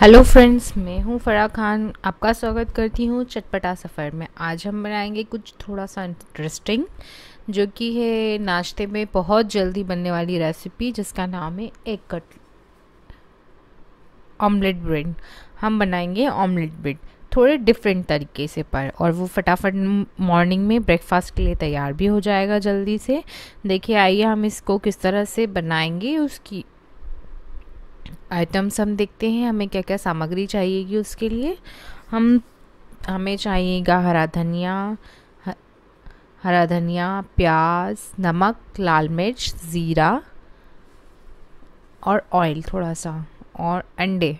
hello friends मैं हूं फराह खान आपका स्वागत करती हूं चटपटा सफ़र में आज हम बनाएंगे कुछ थोड़ा सा इंटरेस्टिंग जो कि है नाश्ते में बहुत जल्दी बनने वाली रेसिपी जिसका नाम है एग कट ऑमलेट ब्रेड हम बनाएंगे ऑमलेट ब्रेड थोड़े डिफरेंट तरीके से पर और वो फटाफट मॉर्निंग में ब्रेकफास्ट के लिए तैयार भी हो जाएगा जल्दी से देखिए आइए हम इसको किस तरह से बनाएंगे उसकी आइटम्स हम देखते हैं हमें क्या क्या सामग्री चाहिएगी उसके लिए हम हमें चाहिएगा हरा धनिया हरा धनिया प्याज नमक लाल मिर्च ज़ीरा और ऑयल थोड़ा सा और अंडे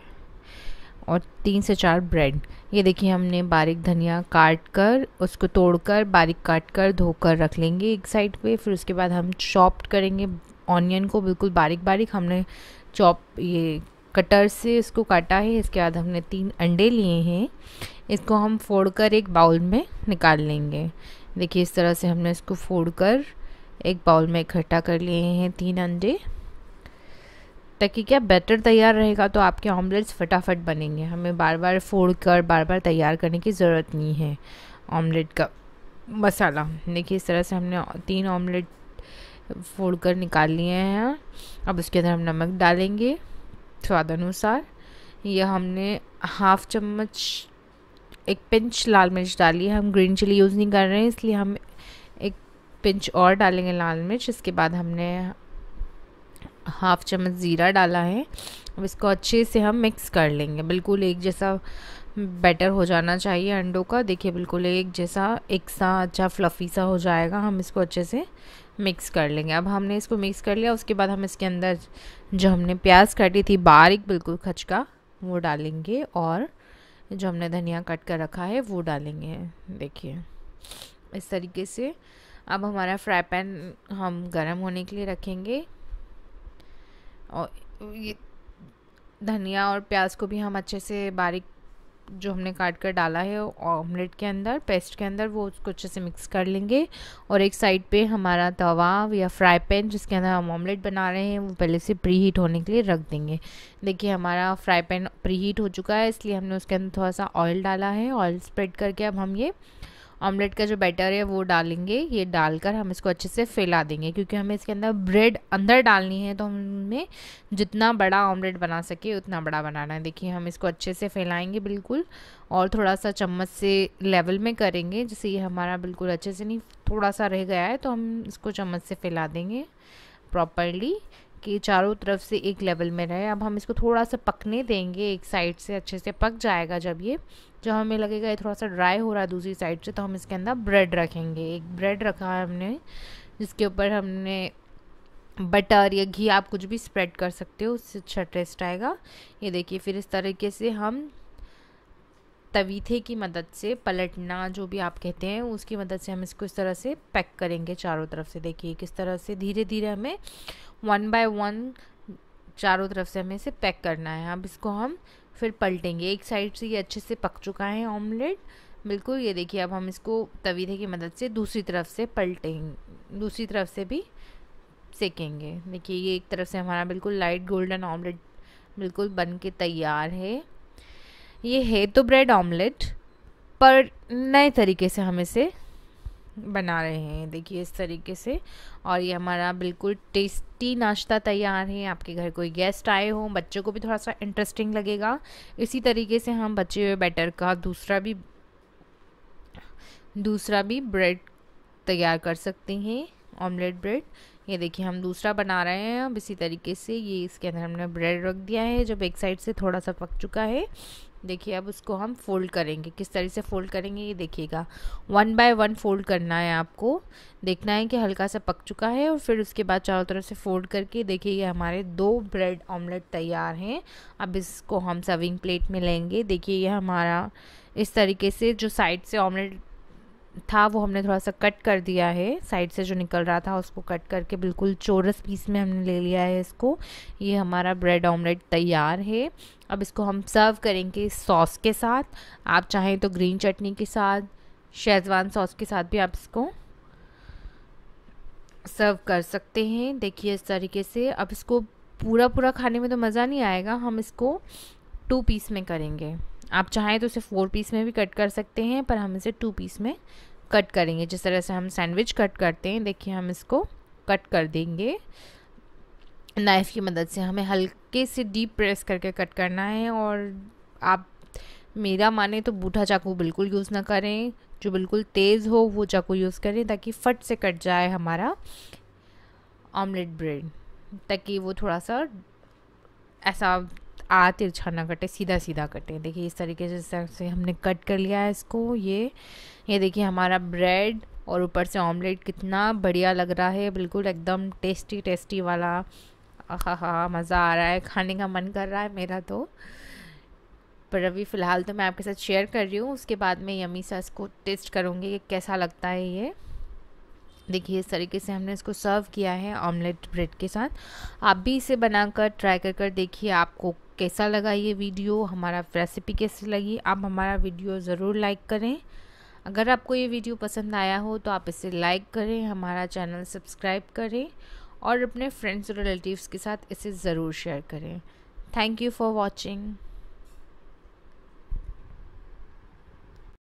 और तीन से चार ब्रेड ये देखिए हमने बारीक धनिया काट कर उसको तोड़कर बारीक काट कर धोकर रख लेंगे एक साइड पे फिर उसके बाद हम चॉप्ड करेंगे ऑनियन को बिल्कुल बारीक बारीक हमने चॉप ये कटर से इसको काटा है इसके बाद हमने तीन अंडे लिए हैं इसको हम फोड़कर एक बाउल में निकाल लेंगे देखिए इस तरह से हमने इसको फोड़कर एक बाउल में इकट्ठा कर लिए हैं तीन अंडे ताकि क्या बैटर तैयार रहेगा तो आपके ऑमलेट्स फटाफट बनेंगे हमें बार बार फोड़ कर बार बार तैयार करने की ज़रूरत नहीं है ऑमलेट का मसाला देखिए इस तरह से हमने तीन ऑमलेट फोड़ कर निकाल लिए हैं अब उसके अंदर हम नमक डालेंगे स्वाद अनुसार यह हमने हाफ चम्मच एक पिंच लाल मिर्च डाली है हम ग्रीन चिली यूज़ नहीं कर रहे हैं इसलिए हम एक पिंच और डालेंगे लाल मिर्च इसके बाद हमने हाफ चम्मच ज़ीरा डाला है अब इसको अच्छे से हम मिक्स कर लेंगे बिल्कुल एक जैसा बेटर हो जाना चाहिए अंडों का देखिए बिल्कुल एक जैसा एक सा अच्छा फ्लफ़ी सा हो जाएगा हम इसको अच्छे से मिक्स कर लेंगे अब हमने इसको मिक्स कर लिया उसके बाद हम इसके अंदर जो हमने प्याज काटी थी बारीक बिल्कुल खचका वो डालेंगे और जो हमने धनिया कट कर रखा है वो डालेंगे देखिए इस तरीके से अब हमारा फ्राई पैन हम गरम होने के लिए रखेंगे और ये धनिया और प्याज को भी हम अच्छे से बारीक जो हमने काट कर डाला है ऑमलेट के अंदर पेस्ट के अंदर वो उसको अच्छे से मिक्स कर लेंगे और एक साइड पे हमारा तवा या फ्राई पैन जिसके अंदर हम ऑमलेट बना रहे हैं वो पहले से प्री हीट होने के लिए रख देंगे देखिए हमारा फ्राई पैन प्री हीट हो चुका है इसलिए हमने उसके अंदर थोड़ा सा ऑयल डाला है ऑयल स्प्रेड करके अब हम ये ऑमलेट का जो बैटर है वो डालेंगे ये डालकर हम इसको अच्छे से फैला देंगे क्योंकि हमें इसके अंदर ब्रेड अंदर डालनी है तो हमें जितना बड़ा ऑमलेट बना सके उतना बड़ा बनाना है देखिए हम इसको अच्छे से फैलाएँगे बिल्कुल और थोड़ा सा चम्मच से लेवल में करेंगे जैसे ये हमारा बिल्कुल अच्छे से नहीं थोड़ा सा रह गया है तो हम इसको चम्मच से फैला देंगे प्रॉपरली कि चारों तरफ से एक लेवल में रहे अब हम इसको थोड़ा सा पकने देंगे एक साइड से अच्छे से पक जाएगा जब ये जब हमें लगेगा ये थोड़ा सा ड्राई हो रहा है दूसरी साइड से तो हम इसके अंदर ब्रेड रखेंगे एक ब्रेड रखा है हमने जिसके ऊपर हमने बटर या घी आप कुछ भी स्प्रेड कर सकते हो उससे अच्छा टेस्ट आएगा ये देखिए फिर इस तरीके से हम तवीथे की मदद से पलटना जो भी आप कहते हैं उसकी मदद से हम इसको इस तरह से पैक करेंगे चारों तरफ से देखिए किस तरह से धीरे धीरे हमें वन बाय वन चारों तरफ से हमें इसे पैक करना है अब इसको हम फिर पलटेंगे एक साइड से ये अच्छे से पक चुका है ऑमलेट बिल्कुल ये देखिए अब हम इसको तवीधे की मदद से दूसरी तरफ से पलटेंगे दूसरी तरफ से भी सेकेंगे देखिए ये एक तरफ से हमारा बिल्कुल लाइट गोल्डन ऑमलेट बिल्कुल बन के तैयार है ये है तो ब्रेड ऑमलेट पर नए तरीके से हम इसे बना रहे हैं देखिए इस तरीके से और ये हमारा बिल्कुल टेस्टी नाश्ता तैयार है आपके घर कोई गेस्ट आए हो बच्चों को भी थोड़ा सा इंटरेस्टिंग लगेगा इसी तरीके से हम बचे हुए बैटर का दूसरा भी दूसरा भी ब्रेड तैयार कर सकते हैं ऑमलेट ब्रेड ये देखिए हम दूसरा बना रहे हैं अब इसी तरीके से ये इसके अंदर हमने ब्रेड रख दिया है जब एक साइड से थोड़ा सा पक चुका है देखिए अब उसको हम फोल्ड करेंगे किस तरह से फोल्ड करेंगे ये देखिएगा वन बाय वन फोल्ड करना है आपको देखना है कि हल्का सा पक चुका है और फिर उसके बाद चारों तरफ से फोल्ड करके देखिए ये हमारे दो ब्रेड ऑमलेट तैयार हैं अब इसको हम सर्विंग प्लेट में लेंगे देखिए ये हमारा इस तरीके से जो साइड से ऑमलेट था वो हमने थोड़ा सा कट कर दिया है साइड से जो निकल रहा था उसको कट करके बिल्कुल चोरस पीस में हमने ले लिया है इसको ये हमारा ब्रेड ऑमलेट तैयार है अब इसको हम सर्व करेंगे सॉस के साथ आप चाहें तो ग्रीन चटनी के साथ शेजवान सॉस के साथ भी आप इसको सर्व कर सकते हैं देखिए इस तरीके से अब इसको पूरा पूरा खाने में तो मज़ा नहीं आएगा हम इसको टू पीस में करेंगे आप चाहें तो उसे फोर पीस में भी कट कर सकते हैं पर हम इसे टू पीस में कट करेंगे जिस तरह से हम सैंडविच कट करते हैं देखिए हम इसको कट कर देंगे नाइफ़ की मदद से हमें हल्के से डीप प्रेस करके कट करना है और आप मेरा माने तो बूटा चाकू बिल्कुल यूज़ ना करें जो बिल्कुल तेज़ हो वो चाकू यूज़ करें ताकि फट से कट जाए हमारा ऑमलेट ब्रेड ताकि वो थोड़ा सा ऐसा आ तिरछा ना कटे सीधा सीधा कटे देखिए इस तरीके से से हमने कट कर लिया है इसको ये ये देखिए हमारा ब्रेड और ऊपर से ऑमलेट कितना बढ़िया लग रहा है बिल्कुल एकदम टेस्टी टेस्टी वाला हाँ हाँ मज़ा आ रहा है खाने का मन कर रहा है मेरा तो पर अभी फ़िलहाल तो मैं आपके साथ शेयर कर रही हूँ उसके बाद में यमी सा इसको टेस्ट करूँगी कैसा लगता है ये देखिए इस तरीके से हमने इसको सर्व किया है ऑमलेट ब्रेड के साथ आप भी इसे बनाकर ट्राई कर कर देखिए आपको कैसा लगा ये वीडियो हमारा रेसिपी कैसी लगी आप हमारा वीडियो ज़रूर लाइक करें अगर आपको ये वीडियो पसंद आया हो तो आप इसे लाइक करें हमारा चैनल सब्सक्राइब करें और अपने फ्रेंड्स और रिलेटिव्स के साथ इसे ज़रूर शेयर करें थैंक यू फॉर वॉचिंग